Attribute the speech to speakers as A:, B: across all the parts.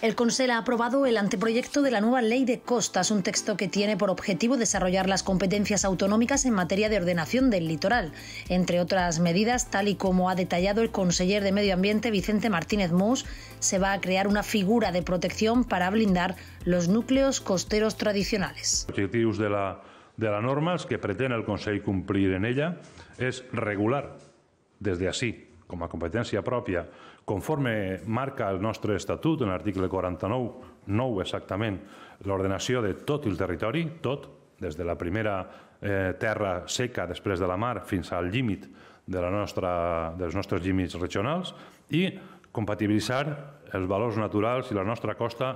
A: El Consejo ha aprobado el anteproyecto de la nueva Ley de Costas, un texto que tiene por objetivo desarrollar las competencias autonómicas en materia de ordenación del litoral, entre otras medidas, tal y como ha detallado el conseller de Medio Ambiente Vicente Martínez Mous, se va a crear una figura de protección para blindar los núcleos costeros tradicionales.
B: Los objetivos de la, de que pretende el Consejo cumplir en ella es regular desde así com a competència pròpia, conforme marca el nostre estatut, en l'article 49, 9 exactament, l'ordenació de tot el territori, tot, des de la primera eh, terra seca després de la mar fins al límit de la nostra, dels nostres límits regionals i compatibilitzar els valors naturals i la nostra costa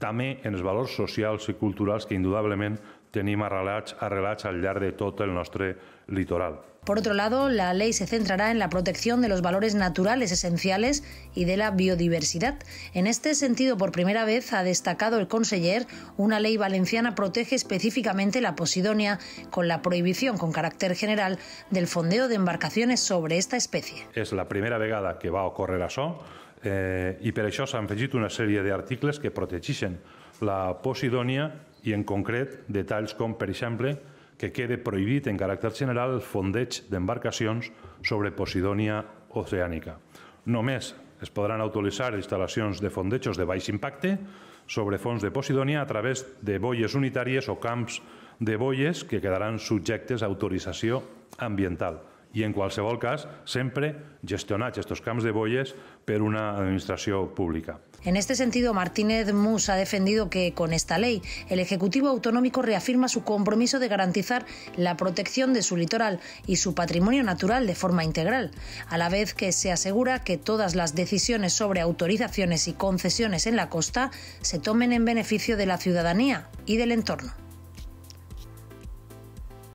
B: també en els valors socials i culturals que indudablement tenim a arrelats al llarg de todo el nostre litoral.
A: Por otro lado, la ley se centrará en la protección de los valores naturales esenciales y de la biodiversidad. En este sentido, por primera vez ha destacado el conseller, una ley valenciana protege específicamente la posidonia con la prohibición con carácter general del fondeo de embarcaciones sobre esta especie.
B: Es la primera vegada que va a ocurrir eso... eh, por eso se han fijado una serie de artículos... que protegiesen la posidonia... i, en concret, detalls com, per exemple, que quede prohibit en caràcter general el fondeig d'embarcacions sobre Posidònia oceànica. Només es podran autoritzar instal·lacions de fondejos de baix impacte sobre fons de Posidònia a través de boies unitàries o camps de boies que quedaran subjectes a autorització ambiental. Y en qualsevol cas, siempre gestionats estos camps de boies por una administración pública.
A: En este sentido, Martínez Mus ha defendido que con esta ley el Ejecutivo Autonómico reafirma su compromiso de garantizar la protección de su litoral y su patrimonio natural de forma integral, a la vez que se asegura que todas las decisiones sobre autorizaciones y concesiones en la costa se tomen en beneficio de la ciudadanía y del entorno.